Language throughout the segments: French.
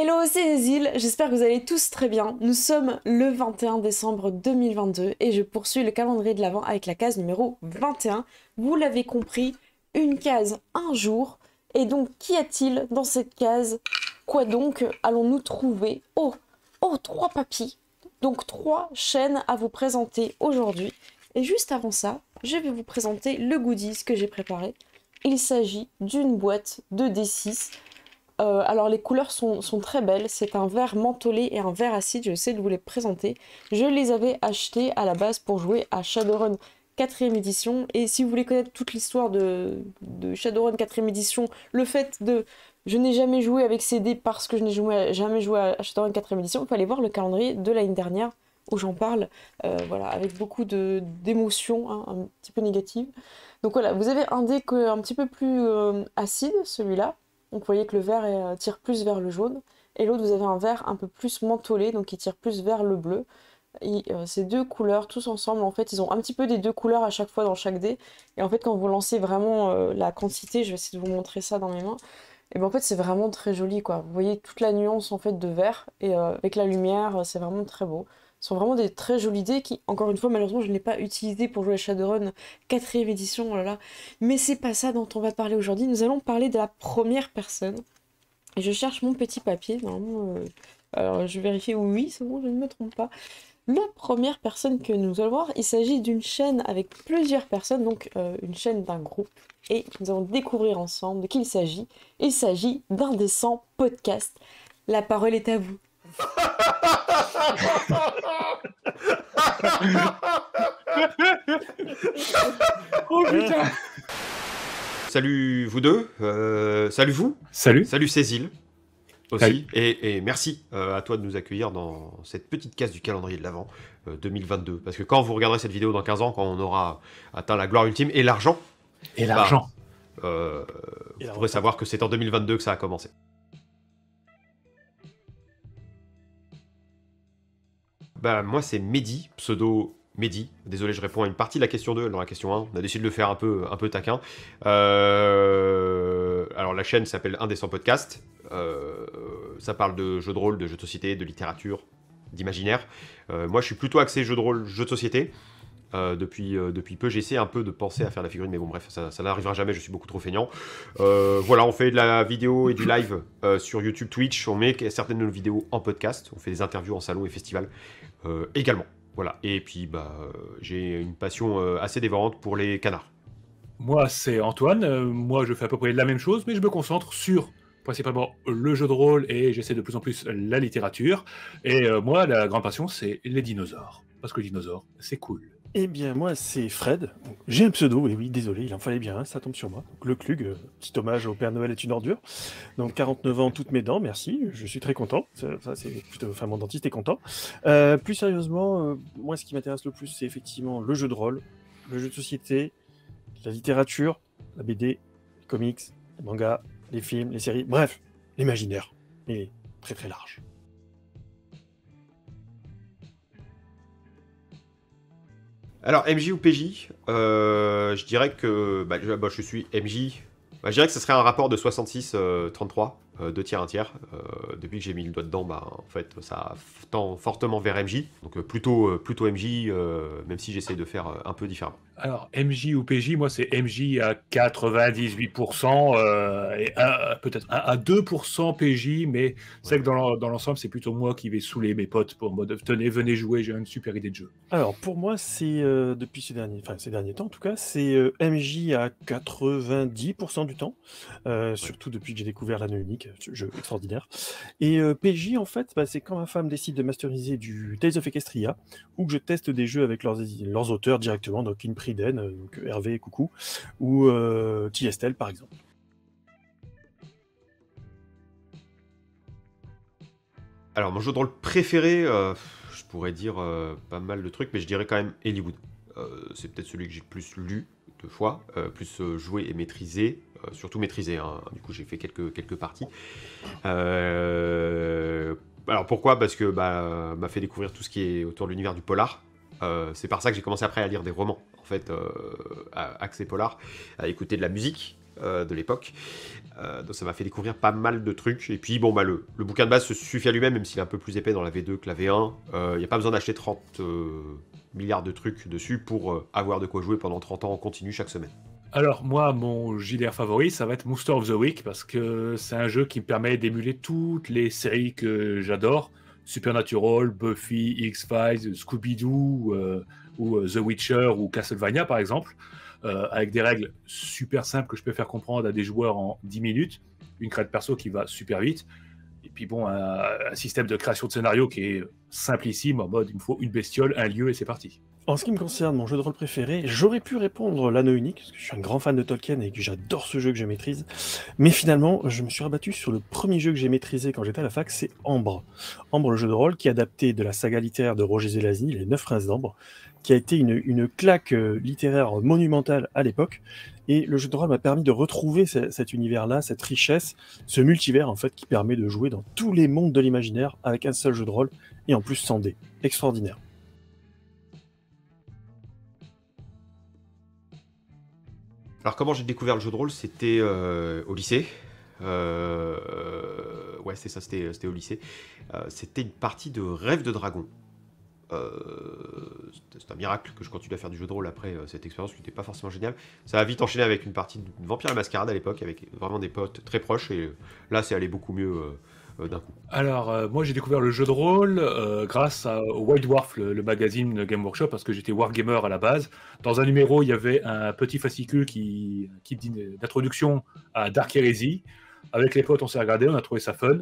Hello, c'est j'espère que vous allez tous très bien. Nous sommes le 21 décembre 2022 et je poursuis le calendrier de l'Avent avec la case numéro 21. Vous l'avez compris, une case, un jour. Et donc, qu'y a-t-il dans cette case Quoi donc allons-nous trouver Oh, oh, trois papiers. Donc, trois chaînes à vous présenter aujourd'hui. Et juste avant ça, je vais vous présenter le goodies que j'ai préparé. Il s'agit d'une boîte de D6 euh, alors les couleurs sont, très belles, c'est un vert mentholé et un vert acide, je sais de vous les présenter. Je les avais achetés à la base pour jouer à Shadowrun 4ème édition. Et si vous voulez connaître toute l'histoire de, Shadowrun 4ème édition, le fait de je n'ai jamais joué avec ces dés parce que je n'ai jamais joué à Shadowrun 4ème édition, vous pouvez aller voir le calendrier de l'année dernière où j'en parle, euh, voilà, avec beaucoup d'émotions, hein, un petit peu négatives. Donc voilà, vous avez un dé un petit peu plus euh, acide, celui-là, donc vous voyez que le vert euh, tire plus vers le jaune. Et l'autre, vous avez un vert un peu plus mentholé, donc qui tire plus vers le bleu. Euh, ces deux couleurs tous ensemble en fait ils ont un petit peu des deux couleurs à chaque fois dans chaque dé et en fait quand vous lancez vraiment euh, la quantité je vais essayer de vous montrer ça dans mes mains et bien en fait c'est vraiment très joli quoi vous voyez toute la nuance en fait de vert et avec la lumière c'est vraiment très beau sont vraiment des très jolies idées qui, encore une fois, malheureusement, je n'ai pas utilisé pour jouer à Shadowrun 4 édition, oh là là. Mais c'est pas ça dont on va parler aujourd'hui. Nous allons parler de la première personne. Et je cherche mon petit papier. Normalement, euh, alors je vérifie. Oui, c'est bon, je ne me trompe pas. La première personne que nous allons voir, il s'agit d'une chaîne avec plusieurs personnes, donc euh, une chaîne d'un groupe. Et nous allons découvrir ensemble de qui il s'agit. Il s'agit d'un 100 podcasts, La parole est à vous. Oh, salut vous deux, euh, salut vous. Salut. Salut Cécile aussi. Et, merci euh, à toi de nous accueillir dans cette petite case du calendrier de l'Avent 2022. Euh, Parce que quand vous regarderez cette vidéo dans 15 ans, quand on aura atteint la gloire ultime et l'argent, et l'argent, bah, vous pourrez savoir que c'est en 2022 que ça a commencé. Bah, moi, c'est Mehdi, pseudo Mehdi. Désolé, je réponds à une partie de la question 2. Dans la question 1, on a décidé de le faire un peu, un peu taquin. Euh, alors, la chaîne s'appelle Indécent Podcast. Euh, ça parle de jeux de rôle, de jeux de société, de littérature, d'imaginaire. Euh, moi, je suis plutôt axé jeux de rôle, jeux de société. Euh, depuis, euh, depuis peu. J'essaie un peu de penser à faire la figurine, mais bon, bref, ça, n'arrivera jamais, je suis beaucoup trop feignant. Euh, voilà, on fait de la vidéo et du live sur YouTube, Twitch, on met certaines de nos vidéos en podcast, on fait des interviews en salon et festival également. Voilà, et puis bah, j'ai une passion assez dévorante pour les canards. Moi, c'est Antoine, moi je fais à peu près la même chose, mais je me concentre sur principalement le jeu de rôle et j'essaie de plus en plus la littérature. Et moi, la grande passion, c'est les dinosaures. Parce que les dinosaures, c'est cool. Eh bien, moi, c'est Fred. J'ai un pseudo, et oui, désolé, il en fallait bien ça tombe sur moi. le Clug, euh, petit hommage au Père Noël est une ordure. Donc, 49 ans, toutes mes dents, merci, je suis très content. Enfin, mon dentiste est content. Euh, plus sérieusement, euh, moi, ce qui m'intéresse le plus, c'est effectivement le jeu de rôle, le jeu de société, la littérature, la BD, les comics, les mangas, les films, les séries, bref, l'imaginaire. est très très large. Alors, MJ ou PJ euh, Je dirais que bah, bah, je, suis MJ. Bah, je dirais que ce serait un rapport de 66-33, 2 euh, euh, tiers, 1 tiers. depuis que j'ai mis le doigt dedans, en fait, ça tend fortement vers MJ. Donc plutôt, plutôt MJ, même si j'essaye de faire un peu différemment. Alors, MJ ou PJ, moi, c'est MJ à 98%, euh, et peut-être à 2% PJ, mais c'est que dans l'ensemble, c'est plutôt moi qui vais saouler mes potes pour mode tenez, venez jouer, j'ai une super idée de jeu. Alors, pour moi, c'est euh, depuis ces derniers, ces derniers temps, en tout cas, c'est euh, MJ à 90% du temps, surtout depuis que j'ai découvert l'année unique, jeu extraordinaire. Et PJ, en fait, bah, c'est quand ma femme décide de masteriser du Tales of Equestria, ou que je teste des jeux avec leurs, auteurs directement, donc une euh, Hervé, coucou, ou euh, Tiestel par exemple. Alors, mon jeu de rôle préféré, euh, je pourrais dire pas mal de trucs, mais je dirais quand même Hollywood. c'est peut-être celui que j'ai le plus lu deux fois, plus joué et maîtrisé, surtout maîtrisé. Hein. Du coup, j'ai fait quelques, quelques parties. alors pourquoi Parce que bah, m'a fait découvrir tout ce qui est autour de l'univers du polar, euh, c'est par ça que j'ai commencé après à lire des romans, en fait, euh, à axé polar, à écouter de la musique euh, de l'époque. donc ça m'a fait découvrir pas mal de trucs. Et puis, bon, bah, le, bouquin de base se suffit à lui-même, même, s'il est un peu plus épais dans la V2 que la V1. Il n'y a pas besoin d'acheter 30 milliards de trucs dessus pour avoir de quoi jouer pendant 30 ans en continu chaque semaine. Alors moi, mon JDR favori, ça va être Monster of the Week, parce que c'est un jeu qui me permet d'émuler toutes les séries que j'adore. Supernatural, Buffy, X-Files, Scooby-Doo euh, ou euh, The Witcher ou Castlevania par exemple, euh, avec des règles super simples que je peux faire comprendre à des joueurs en 10 minutes, une crête perso qui va super vite, et puis bon, un, un système de création de scénario qui est simplissime, en mode il me faut une bestiole, un lieu et c'est parti. En ce qui me concerne, mon jeu de rôle préféré, j'aurais pu répondre l'anneau unique, parce que je suis un grand fan de Tolkien et que j'adore ce jeu que je maîtrise. Mais finalement, je me suis rabattu sur le premier jeu que j'ai maîtrisé quand j'étais à la fac, c'est Ambre. Ambre, le jeu de rôle qui est adapté de la saga littéraire de Roger Zelazny, Les Neuf Princes d'Ambre, qui a été une, claque euh, littéraire monumentale à l'époque. Et le jeu de rôle m'a permis de retrouver cet univers-là, cette richesse, ce multivers en fait qui permet de jouer dans tous les mondes de l'imaginaire avec un seul jeu de rôle et en plus sans dés. Extraordinaire. Alors comment j'ai découvert le jeu de rôle C'était euh, au lycée. Euh, ouais, c'est ça, c'était au lycée. Euh, c'était une partie de Rêve de Dragon. c'est un miracle que je continue à faire du jeu de rôle après cette expérience qui n'était pas forcément géniale. Ça a vite enchaîné avec une partie de Vampire et Mascarade à l'époque, avec vraiment des potes très proches. Et là, c'est allé beaucoup mieux euh, Alors, euh, moi j'ai découvert le jeu de rôle euh, grâce à, au wild Dwarf, le, magazine Game Workshop, parce que j'étais wargamer à la base. Dans un numéro, il y avait un petit fascicule qui, qui dit d'introduction à Dark Heresy. Avec les potes, on s'est regardé, on a trouvé ça fun.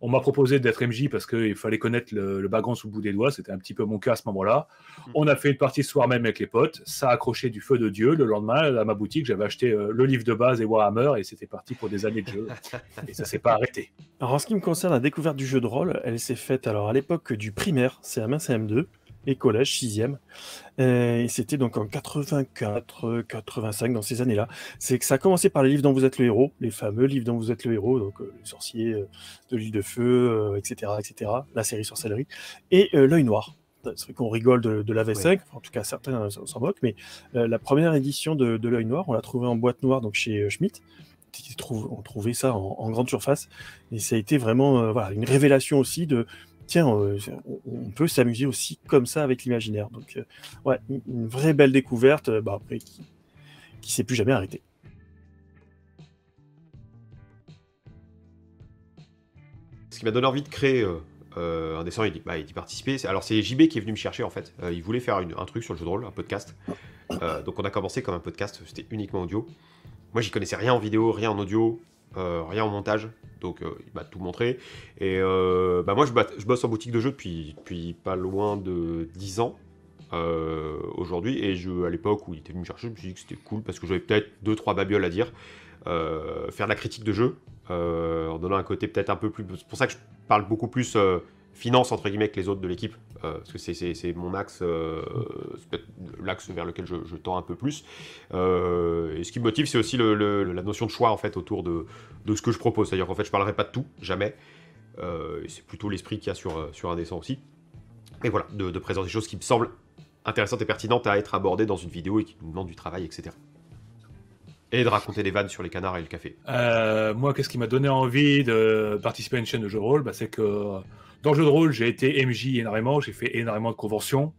On m'a proposé d'être MJ parce qu'il fallait connaître le, bagon sous le bout des doigts. C'était un petit peu mon cas à ce moment-là. Mhm. On a fait une partie ce soir même avec les potes. Ça a accroché du feu de Dieu. Le lendemain, à ma boutique, j'avais acheté euh, le livre de base et Warhammer et c'était parti pour des années de jeu. et ça s'est pas arrêté. Alors, en ce qui me concerne, la découverte du jeu de rôle, elle s'est faite alors à l'époque du primaire, CM1, CM2 et collège, 6e. Euh, et c'était donc en 84, 85, dans ces années-là. C'est que ça a commencé par les livres dont vous êtes le héros, les fameux livres dont vous êtes le héros, donc euh, Le sorcier euh, de l'île de feu, etc., etc., la série sorcellerie, et L'œil noir. C'est qu'on rigole de, la V5, en tout cas certains s'en moquent, mais la première édition de, de L'œil noir, on l'a trouvé en boîte noire donc chez Schmitt On trouvait ça en, grande surface. Et ça a été vraiment une révélation aussi de tiens, euh, on peut s'amuser aussi comme ça avec l'imaginaire. Donc, euh, ouais, une, vraie belle découverte, euh, bah, après, qui s'est plus jamais arrêtée. Ce qui m'a donné envie de créer un dessin, il, bah, participer, Alors, c'est JB qui est venu me chercher, en fait. il voulait faire un truc sur le jeu de rôle, un podcast. donc, on a commencé comme un podcast, c'était uniquement audio. Moi, j'y connaissais rien en vidéo, rien en audio. Euh, rien au montage, donc euh, il va tout montrer. Et euh, bah moi, je, bosse en boutique de jeux depuis, pas loin de 10 ans aujourd'hui. Et je, à l'époque où il était venu me chercher, je me suis dit que c'était cool parce que j'avais peut-être 2 trois babioles à dire. faire de la critique de jeu en donnant un côté peut-être un peu plus. C'est pour ça que je parle beaucoup plus finance entre guillemets que les autres de l'équipe, euh, parce que c'est mon axe, euh, l'axe vers lequel je, tends un peu plus. Euh, et ce qui me motive, c'est aussi le, la notion de choix en fait autour de, de ce que je propose. C'est-à-dire fait, je parlerai pas de tout, jamais. c'est plutôt l'esprit qu'il y a sur, sur un dessin aussi. Et voilà, de, présenter des choses qui me semblent intéressantes et pertinentes à être abordées dans une vidéo et qui nous demandent du travail, etc. Et de raconter des vannes sur les canards et le café. moi, qu'est-ce qui m'a donné envie de participer à une chaîne de jeu rôle bah, C'est que dans le jeu de rôle, j'ai été MJ énormément, j'ai fait énormément de conventions.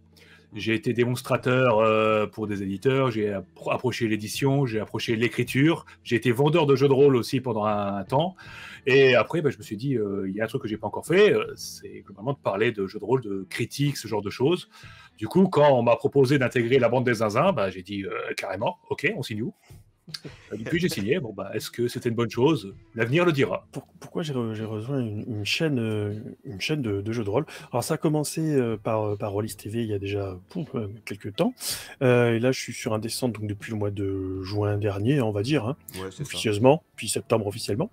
J'ai été démonstrateur euh, pour des éditeurs, j'ai approché l'édition, j'ai approché l'écriture, j'ai été vendeur de jeux de rôle aussi pendant un, temps. Et après, bah, je me suis dit, euh, il y a un truc que j'ai pas encore fait, euh, c'est globalement de parler de jeux de rôle, de critique, ce genre de choses. Du coup, quand on m'a proposé d'intégrer la bande des zinzins, bah, j'ai dit carrément, ok, on signe où et depuis, j'ai signé. Bon, bah, est-ce que c'était une bonne chose L'avenir le dira. pourquoi j'ai, rejoint une, chaîne, une chaîne euh, de, jeux de rôle Alors, ça a commencé euh, par, euh, par TV il y a déjà quelques temps. et là, je suis sur un donc, depuis le mois de juin dernier, on va dire, hein, officieusement, puis septembre officiellement.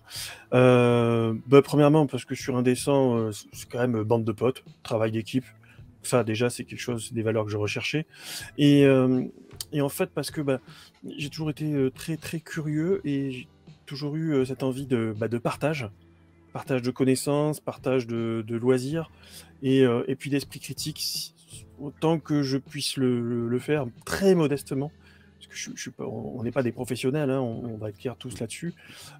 Bah, premièrement, parce que sur un c'est quand même bande de potes, travail d'équipe. Ça, déjà, c'est quelque chose, c'est des valeurs que je recherchais. Et et en fait, parce que bah, j'ai toujours été euh, très très curieux et j'ai toujours eu euh, cette envie bah, de, partage, partage de connaissances, partage de, loisirs et, euh, puis d'esprit critique, autant que je puisse le faire très modestement parce que je, on n'est pas des professionnels, hein, on, va être clair tous là-dessus.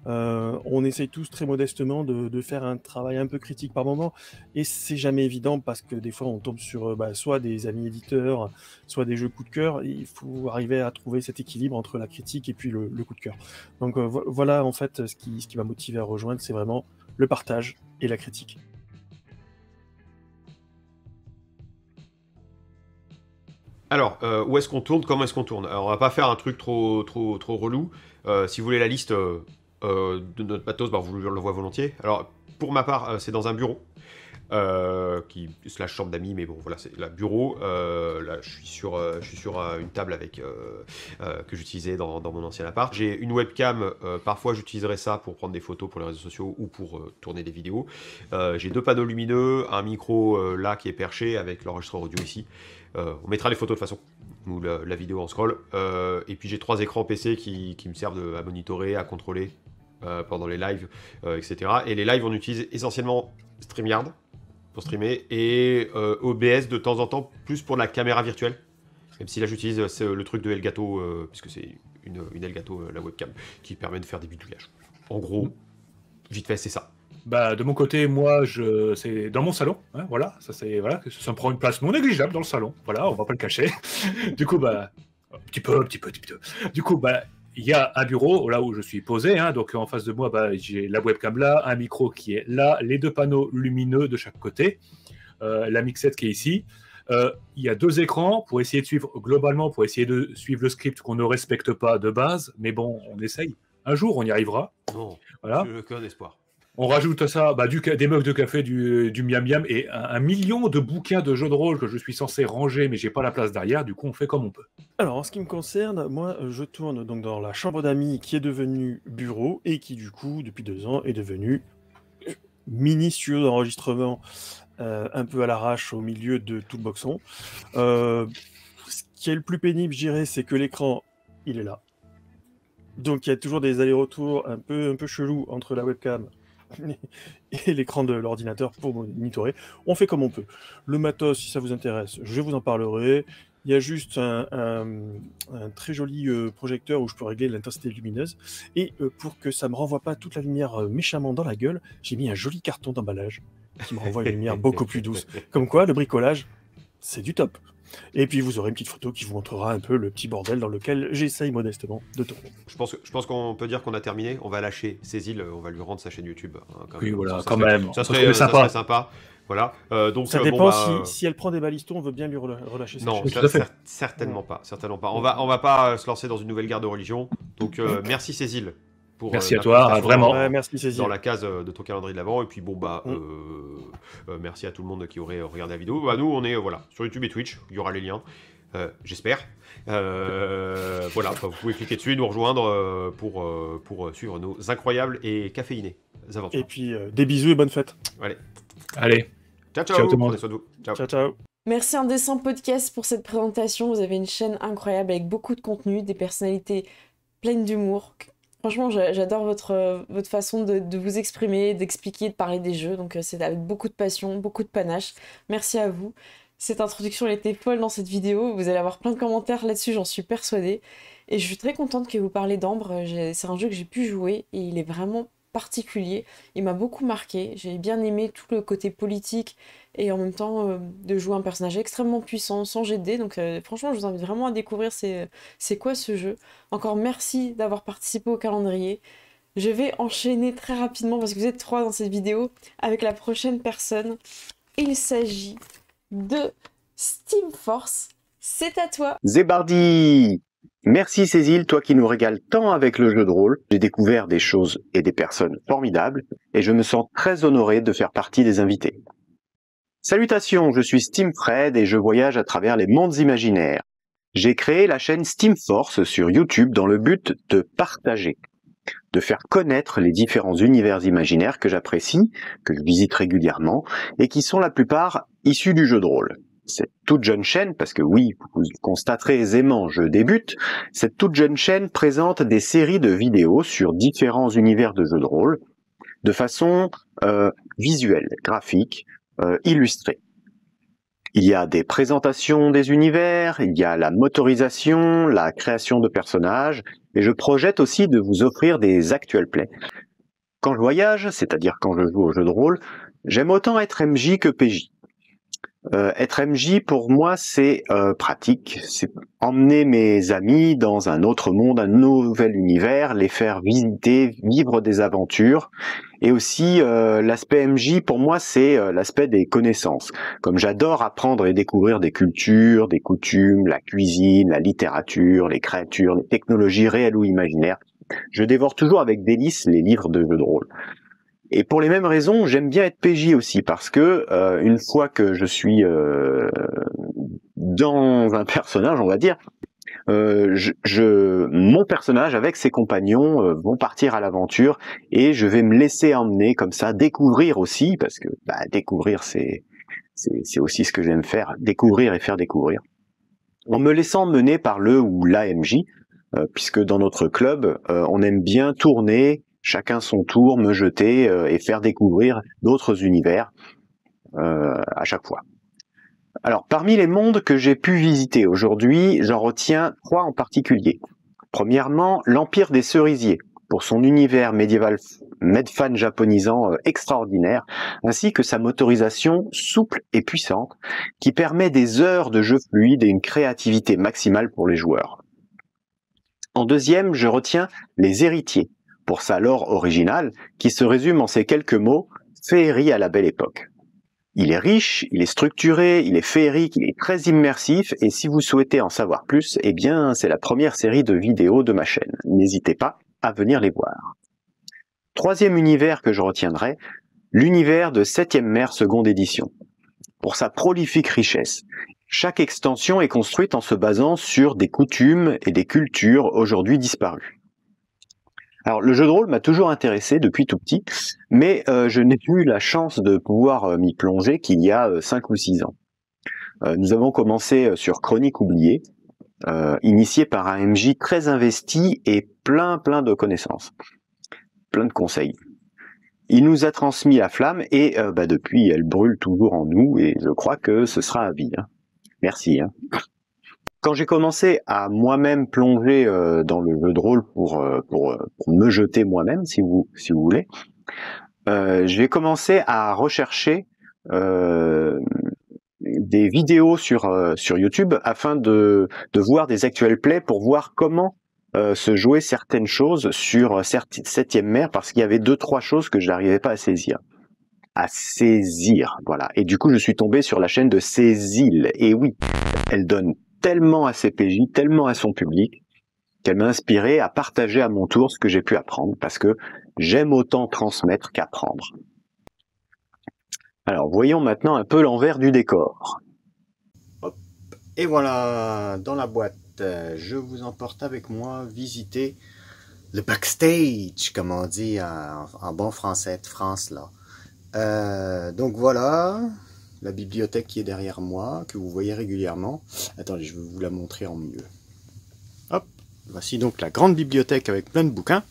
Euh, on essaye tous très modestement de, faire un travail un peu critique par moment, et c'est jamais évident parce que des fois on tombe sur euh, bah, soit des amis éditeurs, soit des jeux coup de cœur. Il faut arriver à trouver cet équilibre entre la critique et puis le, coup de cœur. Donc euh, voilà en fait ce qui, ce qui m'a motivé à rejoindre, c'est vraiment le partage et la critique. Alors, euh, où est-ce qu'on tourne Comment est-ce qu'on tourne Alors, on va pas faire un truc trop, trop, trop relou. Euh, si vous voulez la liste euh, de notre pathos bah, vous le voyez volontiers. Alors, pour ma part, c'est dans un bureau. Euh, qui slash chambre d'amis, mais bon, voilà, c'est la bureau. Euh, là, je suis sur, euh, je suis sur une table avec que j'utilisais dans, mon ancien appart. J'ai une webcam. parfois, j'utiliserai ça pour prendre des photos pour les réseaux sociaux ou pour tourner des vidéos. J'ai deux panneaux lumineux, un micro là qui est perché avec l'enregistreur audio ici. on mettra les photos de façon ou la, vidéo en scroll. et puis j'ai trois écrans PC qui, qui me servent de, à monitorer, à contrôler pendant les lives, etc. Et les lives, on utilise essentiellement StreamYard pour streamer, et euh, OBS de temps en temps, plus pour la caméra virtuelle. Même si là j'utilise euh, euh, le truc de Elgato, puisque c'est une, une, Elgato, la webcam, qui permet de faire des bidouillages. En gros, vite fait, c'est ça. Bah, de mon côté, moi, je, c'est dans mon salon. Hein, voilà, ça c'est voilà, ça me prend une place non négligeable dans le salon. Voilà, on va pas le cacher. du coup, bah, petit peu, un petit peu, petit peu. Du coup, bah, il y a un bureau là où je suis posé, hein. donc en face de moi, bah, j'ai la webcam là, un micro qui est là, les deux panneaux lumineux de chaque côté, euh, la mixette qui est ici. Euh, il y a deux écrans pour essayer de suivre globalement, pour essayer de suivre le script qu'on ne respecte pas de base, mais bon, on essaye. Un jour, on y arrivera. voilà. Le cœur d'espoir. On rajoute à ça bah, des meufs de café, du, miam miam et un, million de bouquins de jeux de rôle que je suis censé ranger, mais j'ai pas la place derrière. Du coup, on fait comme on peut. Alors, en ce qui me concerne, moi, je tourne donc dans la chambre d'amis qui est devenue bureau et qui, du coup, depuis deux ans, est devenue mini studio d'enregistrement euh, un peu à l'arrache au milieu de tout le boxon. Euh, ce qui est le plus pénible, dirais, c'est que l'écran, il est là. Donc, il y a toujours des allers-retours un peu, un peu chelous entre la webcam et l'écran de l'ordinateur pour monitorer. On fait comme on peut. Le matos, si ça vous intéresse, je vous en parlerai. Il y a juste un, très joli euh, projecteur où je peux régler l'intensité lumineuse. Et euh, pour que ça ne me renvoie pas toute la lumière euh, méchamment dans la gueule, j'ai mis un joli carton d'emballage qui me renvoie une lumière beaucoup plus douce. Comme quoi, le bricolage, c'est du top. Et puis vous aurez une petite photo qui vous montrera un peu le petit bordel dans lequel j'essaye modestement de tourner. Je pense, je pense qu'on peut dire qu'on a terminé. On va lâcher Cécile, on va lui rendre sa chaîne YouTube. Hein, oui, voilà, quand serait, même. Ça euh, serait, sympa. Voilà. Euh, donc, ça euh, dépend bah, si, elle prend des balistons, on veut bien lui relâcher. sa non, certainement pas, certainement pas. On va, va pas se lancer dans une nouvelle guerre de religion. Donc merci Cécile merci euh, à toi, vraiment. merci, dans la case euh, de ton calendrier de l'avant. Et puis bon bah mm. euh, merci à tout le monde qui aurait regardé la vidéo. Bah, nous on est voilà sur YouTube et Twitch, il y aura les liens. j'espère. voilà, bah, vous pouvez cliquer dessus, nous rejoindre pour, pour suivre nos incroyables et caféinés aventures. Et puis des bisous et bonne fête. Allez. Allez. Ciao, ciao. tout le monde. ciao, ciao. Merci Indécent Podcast pour cette présentation. Vous avez une chaîne incroyable avec beaucoup de contenu, des personnalités pleines d'humour Franchement, j'adore votre, euh, votre façon de, de vous exprimer, d'expliquer, de parler des jeux. Donc, euh, c'est avec beaucoup de passion, beaucoup de panache. Merci à vous. Cette introduction elle était folle dans cette vidéo. Vous allez avoir plein de commentaires là-dessus, j'en suis persuadée. Et je suis très contente que vous parlez d'Ambre. C'est un jeu que j'ai pu jouer et il est vraiment particulier. Il m'a beaucoup marqué. J'ai bien aimé tout le côté politique et en même temps euh, de jouer un personnage extrêmement puissant sans GD. Donc euh, franchement, je vous invite vraiment à découvrir euh, c'est quoi ce jeu. Encore merci d'avoir participé au calendrier. Je vais enchaîner très rapidement parce que vous êtes trois dans cette vidéo avec la prochaine personne. Il s'agit de Steam Force. C'est à toi. Zébardi Merci Cécile, toi qui nous régales tant avec le jeu de rôle. J'ai découvert des choses et des personnes formidables et je me sens très honoré de faire partie des invités. Salutations, je suis Steam Fred et je voyage à travers les mondes imaginaires. J'ai créé la chaîne Steamforce sur YouTube dans le but de partager, de faire connaître les différents univers imaginaires que j'apprécie, que je visite régulièrement et qui sont la plupart issus du jeu de rôle cette toute jeune chaîne, parce que oui, vous constaterez aisément, je débute, cette toute jeune chaîne présente des séries de vidéos sur différents univers de jeux de rôle, de façon euh, visuelle, graphique, euh, illustrée. Il y a des présentations des univers, il y a la motorisation, la création de personnages, et je projette aussi de vous offrir des actuels plays. Quand je voyage, c'est-à-dire quand je joue au jeu de rôle, j'aime autant être MJ que PJ. Euh, être MJ pour moi c'est euh, pratique, c'est emmener mes amis dans un autre monde, un nouvel univers, les faire visiter, vivre des aventures. Et aussi euh, l'aspect MJ pour moi c'est euh, l'aspect des connaissances. Comme j'adore apprendre et découvrir des cultures, des coutumes, la cuisine, la littérature, les créatures, les technologies réelles ou imaginaires, je dévore toujours avec délice les livres de jeux de rôle. Et pour les mêmes raisons, j'aime bien être PJ aussi parce que euh, une fois que je suis euh, dans un personnage, on va dire, euh, je, je, mon personnage avec ses compagnons euh, vont partir à l'aventure et je vais me laisser emmener comme ça, découvrir aussi, parce que bah, découvrir c'est, c'est, aussi ce que j'aime faire, découvrir et faire découvrir, en me laissant mener par le ou l'AMJ, euh, puisque dans notre club, euh, on aime bien tourner chacun son tour, me jeter euh, et faire découvrir d'autres univers euh, à chaque fois. Alors, parmi les mondes que j'ai pu visiter aujourd'hui, j'en retiens trois en particulier. Premièrement, l'Empire des Cerisiers, pour son univers médiéval medfan japonisant euh, extraordinaire, ainsi que sa motorisation souple et puissante, qui permet des heures de jeu fluide et une créativité maximale pour les joueurs. En deuxième, je retiens les héritiers, pour sa lore originale, qui se résume en ces quelques mots féerie à la belle époque. Il est riche, il est structuré, il est féerique, il est très immersif, et si vous souhaitez en savoir plus, eh bien c'est la première série de vidéos de ma chaîne. N'hésitez pas à venir les voir. Troisième univers que je retiendrai, l'univers de 7 mer seconde édition. Pour sa prolifique richesse, chaque extension est construite en se basant sur des coutumes et des cultures aujourd'hui disparues. Alors le jeu de rôle m'a toujours intéressé depuis tout petit, mais euh, je n'ai eu la chance de pouvoir euh, m'y plonger qu'il y a 5 euh, ou 6 ans. nous avons commencé sur Chronique oubliée, initié par un MJ très investi et plein plein de connaissances, plein de conseils. Il nous a transmis la flamme et bah, depuis elle brûle toujours en nous et je crois que ce sera à vie. Hein. Merci. Hein. Quand j'ai commencé à moi-même plonger euh, dans le jeu de rôle pour, euh, euh, pour, me jeter moi-même, si vous, si vous voulez, euh, j'ai commencé à rechercher des vidéos sur, sur YouTube afin de, de voir des actuels plays pour voir comment se jouer certaines choses sur septième mer parce qu'il y avait deux trois choses que je n'arrivais pas à saisir à saisir voilà et du coup je suis tombé sur la chaîne de Cécile et oui elle donne tellement à CPJ, tellement à son public, qu'elle m'a inspiré à partager à mon tour ce que j'ai pu apprendre, parce que j'aime autant transmettre qu'apprendre. Alors voyons maintenant un peu l'envers du décor. Et voilà, dans la boîte, euh, je vous emporte avec moi visiter le backstage, comme on dit en, bon français de France là. Euh, donc voilà, la bibliothèque qui est derrière moi, que vous voyez régulièrement. Attendez, je vais vous la montrer en milieu. Hop, voici donc la grande bibliothèque avec plein de bouquins,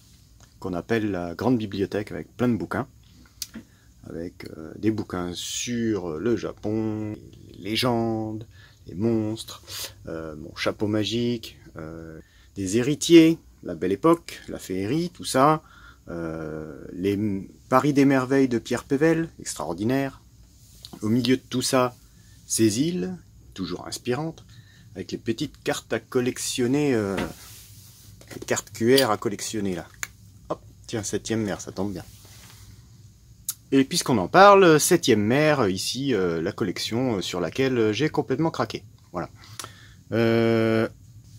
qu'on appelle la grande bibliothèque avec plein de bouquins, avec euh, des bouquins sur le Japon, les légendes, les monstres, mon euh, chapeau magique, euh, des héritiers, la belle époque, la féerie, tout ça, les Paris des merveilles de Pierre Pével, extraordinaire, au milieu de tout ça, ces îles, toujours inspirantes, avec les petites cartes à collectionner, euh, les cartes QR à collectionner là. Hop, tiens, septième mer, ça tombe bien. Et puisqu'on en parle, septième mer, ici, euh, la collection euh, sur laquelle j'ai complètement craqué. Voilà.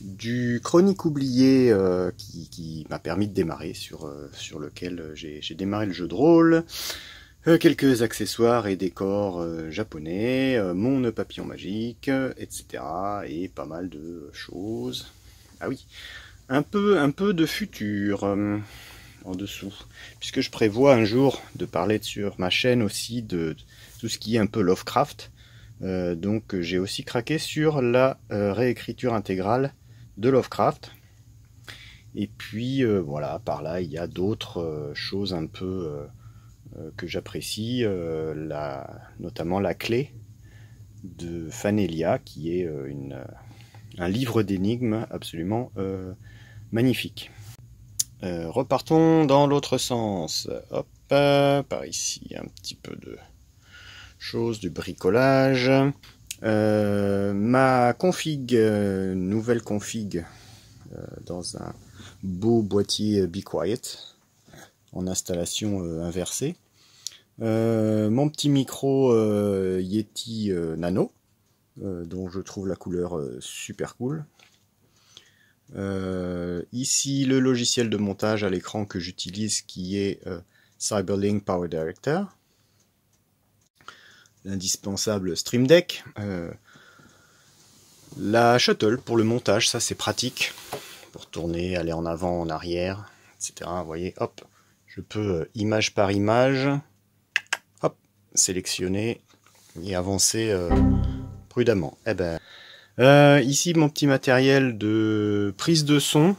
du chronique oublié qui, m'a permis de démarrer, sur, sur lequel j'ai démarré le jeu de rôle. Euh, quelques accessoires et décors euh, japonais, euh, mon papillon magique, etc. Et pas mal de choses. Ah oui, un peu, un peu de futur en dessous, puisque je prévois un jour de parler sur ma chaîne aussi de, tout ce qui est un peu Lovecraft. donc j'ai aussi craqué sur la réécriture intégrale de Lovecraft. Et puis voilà, par là il y a d'autres choses un peu euh, que j'apprécie, euh, la, notamment la clé de Fanelia, qui est euh, un livre d'énigmes absolument magnifique. Euh, repartons dans l'autre sens. Hop, par ici, un petit peu de choses, du bricolage. ma config, nouvelle config, dans un beau boîtier Be Quiet, en installation inversée. Euh, mon petit micro euh, Yeti euh, Nano, dont je trouve la couleur super cool. ici le logiciel de montage à l'écran que j'utilise qui est Cyberlink PowerDirector l'indispensable Stream Deck. la shuttle pour le montage, ça c'est pratique pour tourner, aller en avant, en arrière, etc. Vous voyez, hop, je peux image par image sélectionner et avancer euh, prudemment. et eh ben, euh, ici mon petit matériel de prise de son.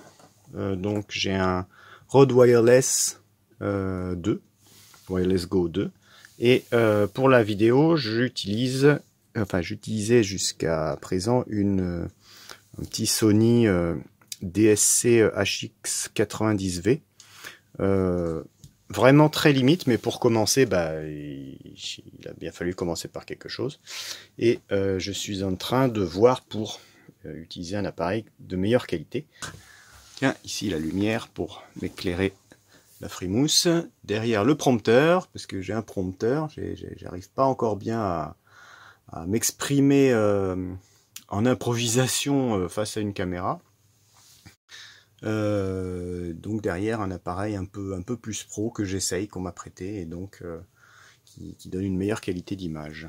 Euh, donc j'ai un Rode Wireless 2, Wireless Go 2. Et pour la vidéo, j'utilise, enfin j'utilisais jusqu'à présent une un petit Sony DSC HX 90V vraiment très limite, mais pour commencer, bah, il, a bien fallu commencer par quelque chose. Et euh, je suis en train de voir pour euh, utiliser un appareil de meilleure qualité. Tiens, ici la lumière pour m'éclairer la frimousse. Derrière le prompteur, parce que j'ai un prompteur, j'arrive pas encore bien à, m'exprimer euh, en improvisation face à une caméra. Euh, donc derrière un appareil un peu, un peu plus pro que j'essaye, qu'on m'a prêté et donc euh, qui, qui, donne une meilleure qualité d'image.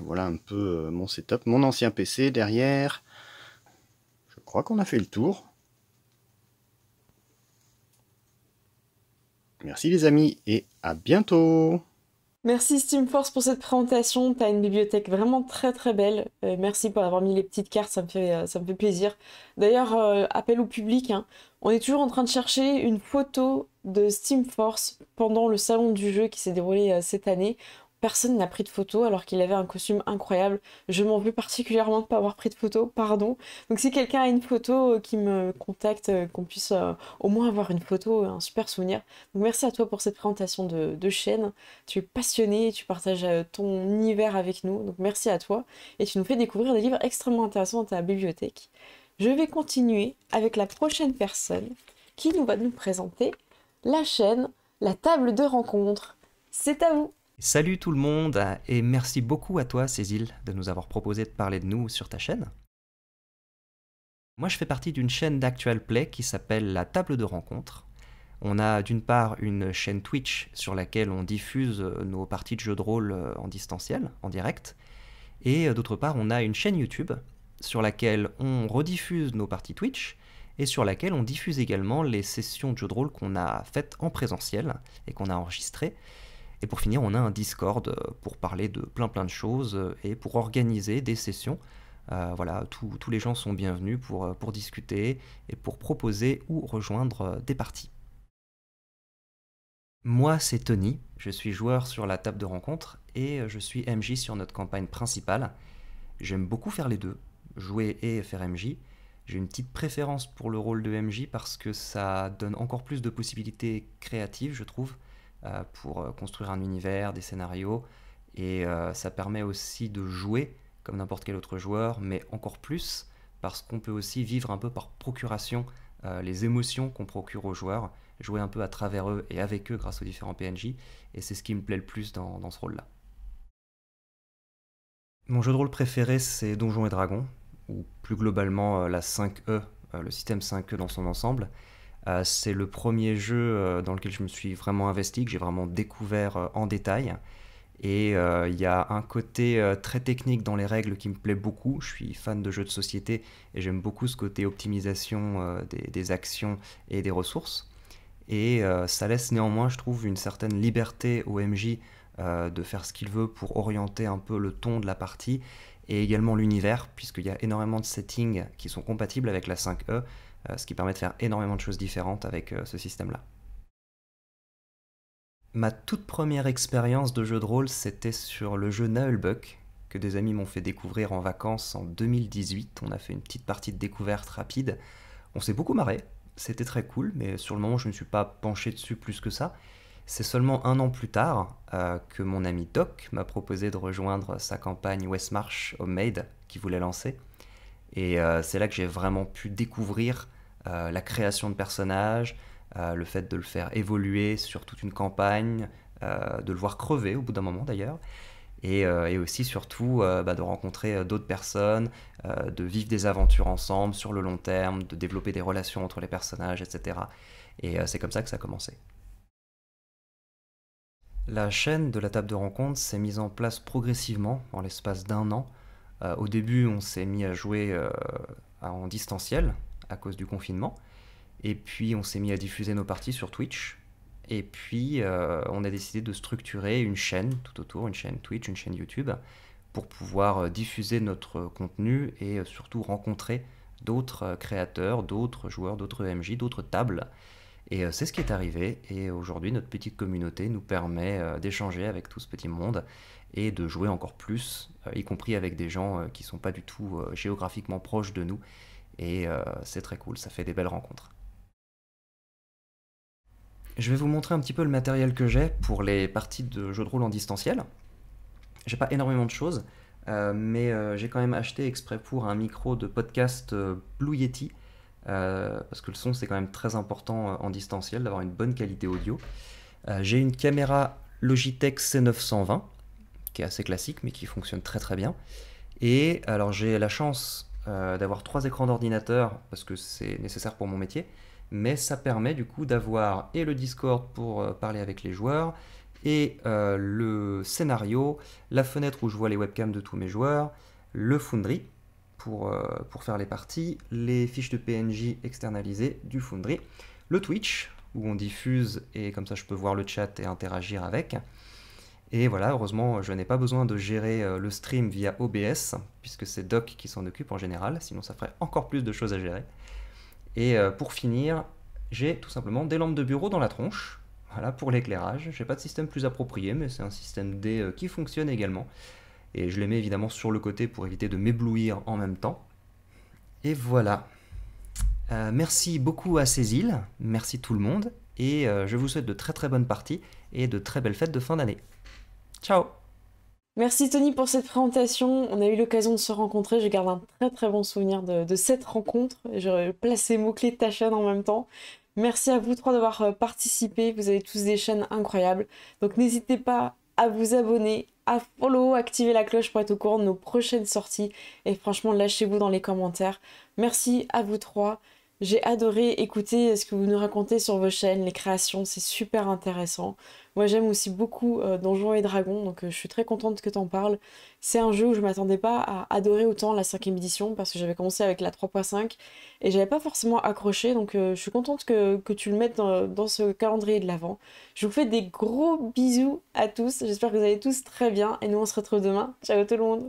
Voilà un peu euh, mon setup. Mon ancien PC derrière, je crois qu'on a fait le tour. Merci les amis et à bientôt Merci Steamforce pour cette présentation. Tu as une bibliothèque vraiment très très belle. Euh, merci pour avoir mis les petites cartes, ça me fait, euh, ça me fait plaisir. D'ailleurs, euh, appel au public, hein, on est toujours en train de chercher une photo de Steamforce pendant le salon du jeu qui s'est déroulé cette année. Personne n'a pris de photo alors qu'il avait un costume incroyable. Je m'en veux particulièrement de pas avoir pris de photo, pardon. Donc si quelqu'un a une photo euh, qui me contacte, euh, qu'on puisse euh, au moins avoir une photo, un super souvenir. Donc merci à toi pour cette présentation de, chaîne. Tu es passionné, tu partages ton univers avec nous. Donc merci à toi. Et tu nous fais découvrir des livres extrêmement intéressants dans ta bibliothèque. Je vais continuer avec la prochaine personne qui nous va nous présenter la chaîne La table de rencontre. C'est à vous Salut tout le monde et merci beaucoup à toi Cécile de nous avoir proposé de parler de nous sur ta chaîne. Moi je fais partie d'une chaîne d'actual play qui s'appelle La table de rencontre. On a d'une part une chaîne Twitch sur laquelle on diffuse euh, nos parties de jeux de rôle euh, en distanciel, en direct, et euh, d'autre part on a une chaîne YouTube sur laquelle on rediffuse nos parties Twitch et sur laquelle on diffuse également les sessions de jeux de rôle qu'on a faites en présentiel et qu'on a enregistrées et pour finir, on a un Discord euh, pour parler de plein plein de choses euh, et pour organiser des sessions. Euh, voilà, tous les gens sont bienvenus pour, pour discuter et pour proposer ou rejoindre des parties. Moi, c'est Tony, je suis joueur sur la table de rencontre et je suis MJ sur notre campagne principale. J'aime beaucoup faire les deux, jouer et faire MJ. J'ai une petite préférence pour le rôle de MJ parce que ça donne encore plus de possibilités créatives, je trouve. Euh, pour euh, construire un univers, des scénarios. Et euh, ça permet aussi de jouer comme n'importe quel autre joueur, mais encore plus parce qu'on peut aussi vivre un peu par procuration les émotions qu'on procure aux joueurs, jouer un peu à travers eux et avec eux grâce aux différents PNJ. Et c'est ce qui me plaît le plus dans, ce rôle-là. Mon jeu de rôle préféré, c'est Donjons et Dragons, ou plus globalement la 5E, le système 5E dans son ensemble. Euh, c'est le premier jeu euh, dans lequel je me suis vraiment investi, que j'ai vraiment découvert euh, en détail. Et il y a un côté très technique dans les règles qui me plaît beaucoup. Je suis fan de jeux de société et j'aime beaucoup ce côté optimisation des, des, actions et des ressources. Et ça laisse néanmoins, je trouve, une certaine liberté au MJ de faire ce qu'il veut pour orienter un peu le ton de la partie et également l'univers, puisqu'il y a énormément de settings qui sont compatibles avec la 5E. Euh, ce qui permet de faire énormément de choses différentes avec euh, ce système-là. Ma toute première expérience de jeu de rôle, c'était sur le jeu Nullbuck, que des amis m'ont fait découvrir en vacances en 2018. On a fait une petite partie de découverte rapide. On s'est beaucoup marré, c'était très cool, mais sur le moment, je ne suis pas penché dessus plus que ça. C'est seulement un an plus tard euh, que mon ami Doc m'a proposé de rejoindre sa campagne Westmarch Homemade qu'il voulait lancer. Et c'est là que j'ai vraiment pu découvrir euh, la création de personnages, euh, le fait de le faire évoluer sur toute une campagne, euh, de le voir crever au bout d'un moment d'ailleurs. Et, aussi surtout bah, de rencontrer d'autres personnes, de vivre des aventures ensemble sur le long terme, de développer des relations entre les personnages, etc. Et c'est comme ça que ça a commencé. La chaîne de la table de rencontre s'est mise en place progressivement en l'espace d'un an. au début, on s'est mis à jouer en distanciel, à cause du confinement. Et puis on s'est mis à diffuser nos parties sur Twitch. Et puis euh, on a décidé de structurer une chaîne tout autour, une chaîne Twitch, une chaîne YouTube, pour pouvoir euh, diffuser notre euh, contenu et surtout rencontrer d'autres créateurs, d'autres joueurs, d'autres e MJ, d'autres tables. Et c'est ce qui est arrivé. Et aujourd'hui, notre petite communauté nous permet d'échanger avec tout ce petit monde et de jouer encore plus, y compris avec des gens qui ne sont pas du tout géographiquement proches de nous et euh, c'est très cool, ça fait des belles rencontres. Je vais vous montrer un petit peu le matériel que j'ai pour les parties de jeux de rôle en distanciel. J'ai pas énormément de choses, euh, mais euh, j'ai quand même acheté exprès pour un micro de podcast Blue Yeti, parce que le son c'est quand même très important en distanciel d'avoir une bonne qualité audio. j'ai une caméra Logitech C920, qui est assez classique mais qui fonctionne très très bien. Et alors j'ai la chance euh, d'avoir trois écrans d'ordinateur parce que c'est nécessaire pour mon métier, mais ça permet du coup d'avoir et le Discord pour euh, parler avec les joueurs et euh, le scénario, la fenêtre où je vois les webcams de tous mes joueurs, le Foundry pour, pour faire les parties, les fiches de PNJ externalisées du Foundry, le Twitch où on diffuse et comme ça je peux voir le chat et interagir avec. Et voilà, heureusement, je n'ai pas besoin de gérer euh, le stream via OBS, puisque c'est Doc qui s'en occupe en général, sinon ça ferait encore plus de choses à gérer. Et euh, pour finir, j'ai tout simplement des lampes de bureau dans la tronche, voilà, pour l'éclairage. J'ai pas de système plus approprié, mais c'est un système D euh, qui fonctionne également. Et je les mets évidemment sur le côté pour éviter de m'éblouir en même temps. Et voilà. Euh, merci beaucoup à Cécile, merci tout le monde, et euh, je vous souhaite de très très bonnes parties et de très belles fêtes de fin d'année. Ciao Merci Tony pour cette présentation. On a eu l'occasion de se rencontrer. Je garde un très très bon souvenir de, cette rencontre. et place placé mots-clés de ta chaîne en même temps. Merci à vous trois d'avoir euh, participé. Vous avez tous des chaînes incroyables. Donc n'hésitez pas à vous abonner, à follow, activer la cloche pour être au courant de nos prochaines sorties. Et franchement, lâchez-vous dans les commentaires. Merci à vous trois. J'ai adoré écouter ce que vous nous racontez sur vos chaînes, les créations, c'est super intéressant. Moi j'aime aussi beaucoup euh, Donjons et Dragons, donc euh, je suis très contente que tu en parles. C'est un jeu où je m'attendais pas à adorer autant la cinquième édition parce que j'avais commencé avec la 3.5 et j'avais pas forcément accroché, donc euh, je suis contente que, tu le mettes dans, ce calendrier de l'avant. Je vous fais des gros bisous à tous, j'espère que vous allez tous très bien et nous on se retrouve demain. Ciao tout le monde